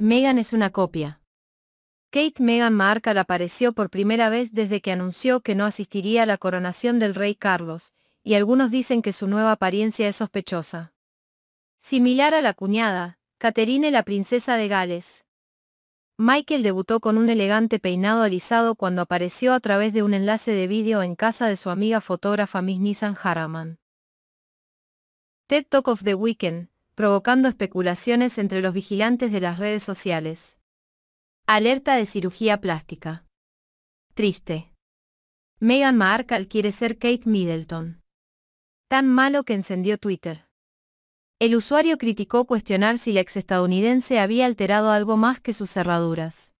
Megan es una copia. Kate Meghan Markle apareció por primera vez desde que anunció que no asistiría a la coronación del rey Carlos, y algunos dicen que su nueva apariencia es sospechosa. Similar a la cuñada, Caterine la princesa de Gales. Michael debutó con un elegante peinado alisado cuando apareció a través de un enlace de vídeo en casa de su amiga fotógrafa Miss Nissan Haraman. TED Talk of the Weekend, provocando especulaciones entre los vigilantes de las redes sociales. Alerta de cirugía plástica. Triste. Meghan Markle quiere ser Kate Middleton. Tan malo que encendió Twitter. El usuario criticó cuestionar si la ex estadounidense había alterado algo más que sus cerraduras.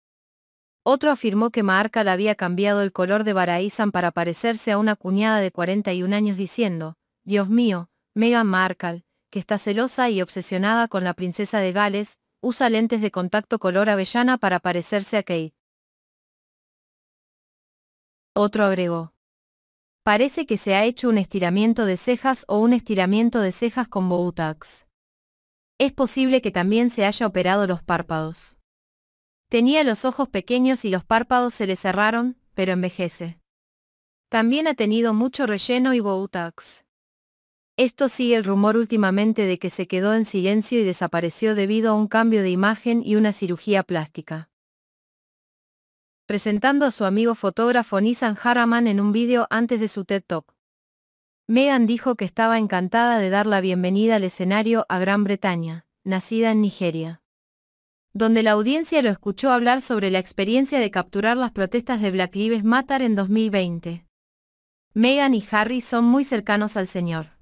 Otro afirmó que Markle había cambiado el color de Baraizan para parecerse a una cuñada de 41 años diciendo, Dios mío, Meghan Markle, que está celosa y obsesionada con la princesa de Gales, usa lentes de contacto color avellana para parecerse a Kate. Otro agregó. Parece que se ha hecho un estiramiento de cejas o un estiramiento de cejas con Botox. Es posible que también se haya operado los párpados. Tenía los ojos pequeños y los párpados se le cerraron, pero envejece. También ha tenido mucho relleno y Botox. Esto sigue el rumor últimamente de que se quedó en silencio y desapareció debido a un cambio de imagen y una cirugía plástica. Presentando a su amigo fotógrafo Nissan Haraman en un vídeo antes de su TED Talk. Meghan dijo que estaba encantada de dar la bienvenida al escenario a Gran Bretaña, nacida en Nigeria. Donde la audiencia lo escuchó hablar sobre la experiencia de capturar las protestas de Black Lives Matter en 2020. Meghan y Harry son muy cercanos al señor.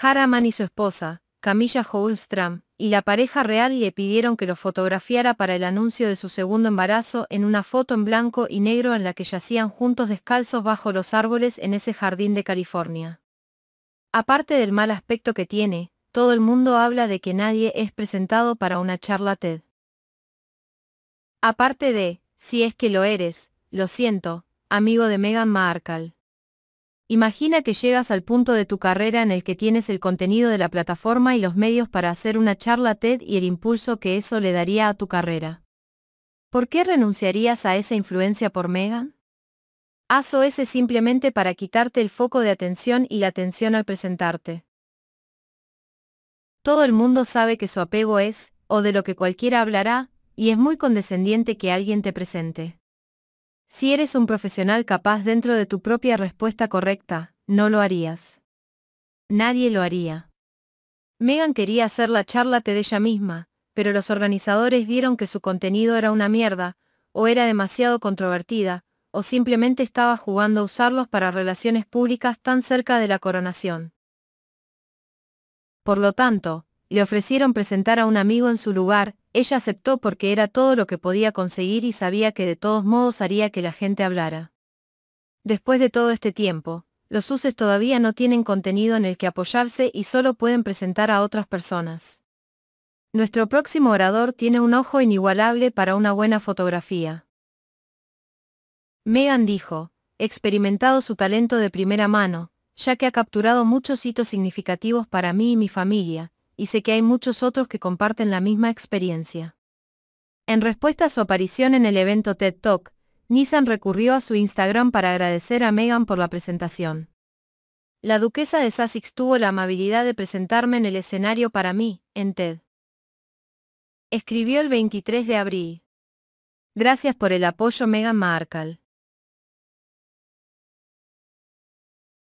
Haraman y su esposa, Camilla Houlstram, y la pareja real le pidieron que lo fotografiara para el anuncio de su segundo embarazo en una foto en blanco y negro en la que yacían juntos descalzos bajo los árboles en ese jardín de California. Aparte del mal aspecto que tiene, todo el mundo habla de que nadie es presentado para una charla TED. Aparte de, si es que lo eres, lo siento, amigo de Meghan Markle. Imagina que llegas al punto de tu carrera en el que tienes el contenido de la plataforma y los medios para hacer una charla TED y el impulso que eso le daría a tu carrera. ¿Por qué renunciarías a esa influencia por Megan? Haz ese simplemente para quitarte el foco de atención y la atención al presentarte. Todo el mundo sabe que su apego es, o de lo que cualquiera hablará, y es muy condescendiente que alguien te presente. Si eres un profesional capaz dentro de tu propia respuesta correcta, no lo harías. Nadie lo haría. Megan quería hacer la charla de ella misma, pero los organizadores vieron que su contenido era una mierda, o era demasiado controvertida, o simplemente estaba jugando a usarlos para relaciones públicas tan cerca de la coronación. Por lo tanto, le ofrecieron presentar a un amigo en su lugar, ella aceptó porque era todo lo que podía conseguir y sabía que de todos modos haría que la gente hablara. Después de todo este tiempo, los uses todavía no tienen contenido en el que apoyarse y solo pueden presentar a otras personas. Nuestro próximo orador tiene un ojo inigualable para una buena fotografía. Megan dijo, experimentado su talento de primera mano, ya que ha capturado muchos hitos significativos para mí y mi familia, y sé que hay muchos otros que comparten la misma experiencia. En respuesta a su aparición en el evento TED Talk, Nissan recurrió a su Instagram para agradecer a Megan por la presentación. La duquesa de Sussex tuvo la amabilidad de presentarme en el escenario para mí, en TED. Escribió el 23 de abril. Gracias por el apoyo Megan Markle.